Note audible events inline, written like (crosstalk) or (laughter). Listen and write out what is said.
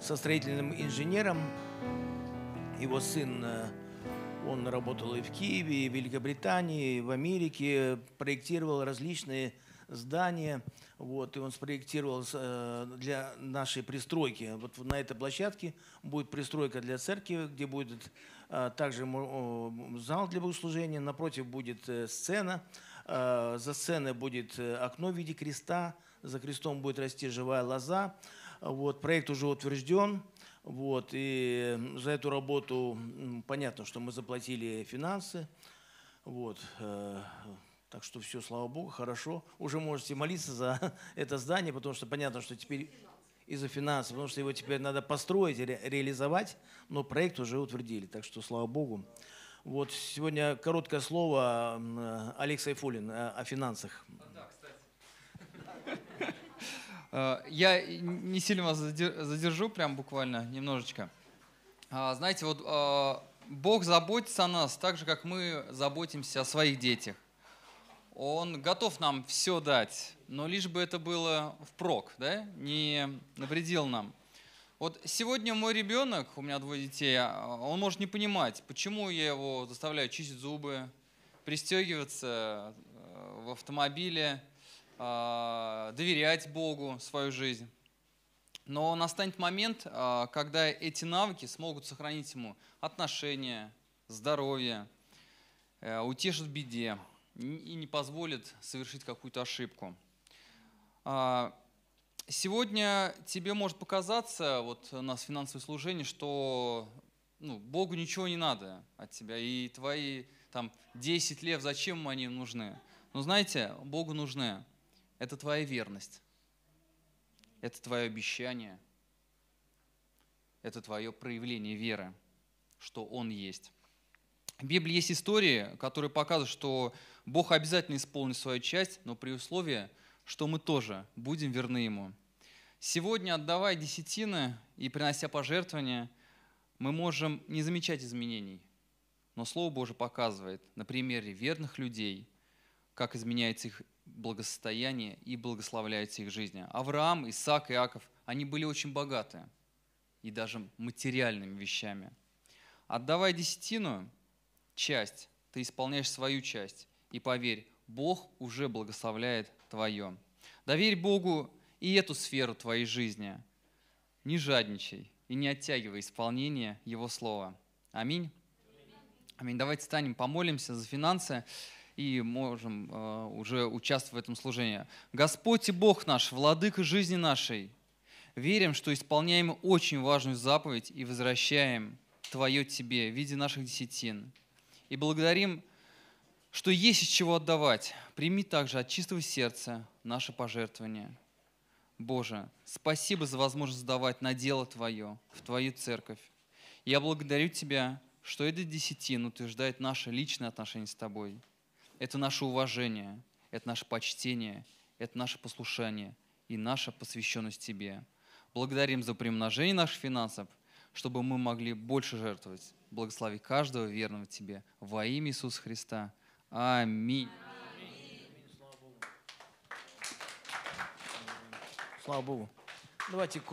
со строительным инженером. Его сын, э, он работал и в Киеве, и в Великобритании, и в Америке, проектировал различные здания. Вот, и он спроектировал э, для нашей пристройки. Вот на этой площадке будет пристройка для церкви, где будет э, также зал для богослужения, напротив будет сцена, за сценой будет окно в виде креста, за крестом будет расти живая лоза, вот, проект уже утвержден. Вот, и за эту работу понятно, что мы заплатили финансы. Вот, э, так что все, слава богу, хорошо. Уже можете молиться за (laughs) это здание, потому что понятно, что теперь из-за финансов, потому что его теперь надо построить, ре реализовать, но проект уже утвердили, так что слава богу. Вот сегодня короткое слово Олег э, Фулин э, о финансах. Э, я не сильно вас задержу, прям буквально немножечко. А, знаете, вот а, Бог заботится о нас так же, как мы заботимся о своих детях. Он готов нам все дать, но лишь бы это было впрок, да, не навредил нам. Вот сегодня мой ребенок, у меня двое детей, а, он может не понимать, почему я его заставляю чистить зубы, пристегиваться э, в автомобиле, а, доверять Богу свою жизнь. Но настанет момент, а, когда эти навыки смогут сохранить ему отношения, здоровье, э, утешат в беде и не позволят совершить какую-то ошибку. А, сегодня тебе может показаться, вот у э, нас финансовое служение, что ну, Богу ничего не надо от тебя, и твои там 10 лев, зачем они нужны? Но знаете, Богу нужны. Это твоя верность. Это твое обещание. Это твое проявление веры, что Он есть. В Библии есть истории, которые показывают, что Бог обязательно исполнит свою часть, но при условии, что мы тоже будем верны Ему. Сегодня, отдавая десятины и принося пожертвования, мы можем не замечать изменений. Но Слово Божие показывает на примере верных людей, как изменяется их благосостояние и благословляете их жизни. Авраам, Исаак, Иаков, они были очень богаты и даже материальными вещами. Отдавая десятину, часть, ты исполняешь свою часть, и поверь, Бог уже благословляет твое. Доверь Богу и эту сферу твоей жизни. Не жадничай и не оттягивай исполнение Его Слова. Аминь. Аминь. Давайте станем, помолимся за финансы и можем а, уже участвовать в этом служении. Господь и Бог наш, владыка жизни нашей, верим, что исполняем очень важную заповедь и возвращаем Твое Тебе в виде наших десятин. И благодарим, что есть из чего отдавать. Прими также от чистого сердца наше пожертвование. Боже, спасибо за возможность сдавать на дело Твое, в Твою церковь. Я благодарю Тебя, что это десятин утверждает наше личное отношение с Тобой – это наше уважение, это наше почтение, это наше послушание и наша посвященность Тебе. Благодарим за примножение наших финансов, чтобы мы могли больше жертвовать. Благослови каждого верного Тебе. Во имя Иисуса Христа. Аминь. Слава Богу. Давайте